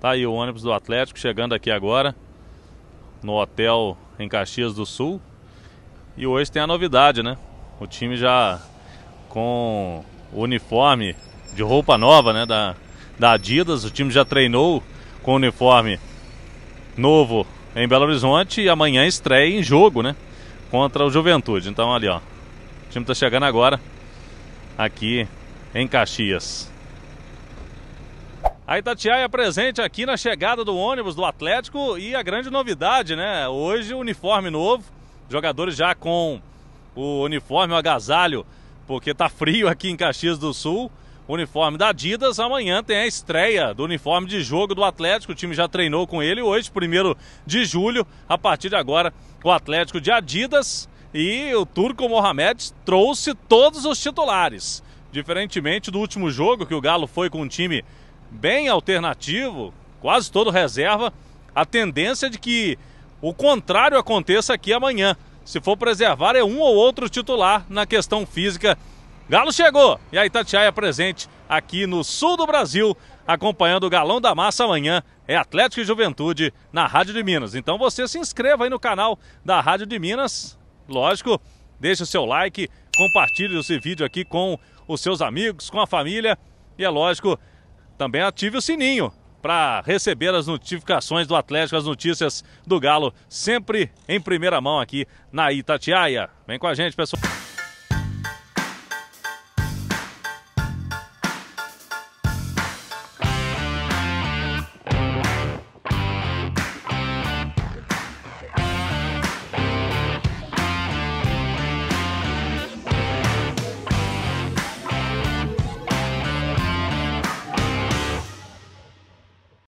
Tá aí o ônibus do Atlético chegando aqui agora no hotel em Caxias do Sul. E hoje tem a novidade, né? O time já com o uniforme de roupa nova, né, da da Adidas, o time já treinou com o uniforme novo em Belo Horizonte e amanhã estreia em jogo, né, contra o Juventude. Então ali, ó. O time tá chegando agora aqui em Caxias. A Itatiaia é presente aqui na chegada do ônibus do Atlético e a grande novidade, né? Hoje uniforme novo, jogadores já com o uniforme, o agasalho, porque tá frio aqui em Caxias do Sul. Uniforme da Adidas, amanhã tem a estreia do uniforme de jogo do Atlético. O time já treinou com ele hoje, 1 de julho. A partir de agora, o Atlético de Adidas e o Turco Mohamed trouxe todos os titulares. Diferentemente do último jogo, que o Galo foi com um time bem alternativo, quase todo reserva, a tendência de que o contrário aconteça aqui amanhã. Se for preservar, é um ou outro titular na questão física. Galo chegou e a Itatiaia é presente aqui no sul do Brasil, acompanhando o Galão da Massa amanhã. É Atlético e Juventude na Rádio de Minas. Então você se inscreva aí no canal da Rádio de Minas. Lógico, deixe o seu like, compartilhe esse vídeo aqui com os seus amigos, com a família. E é lógico, também ative o sininho para receber as notificações do Atlético, as notícias do Galo, sempre em primeira mão aqui na Itatiaia. Vem com a gente, pessoal.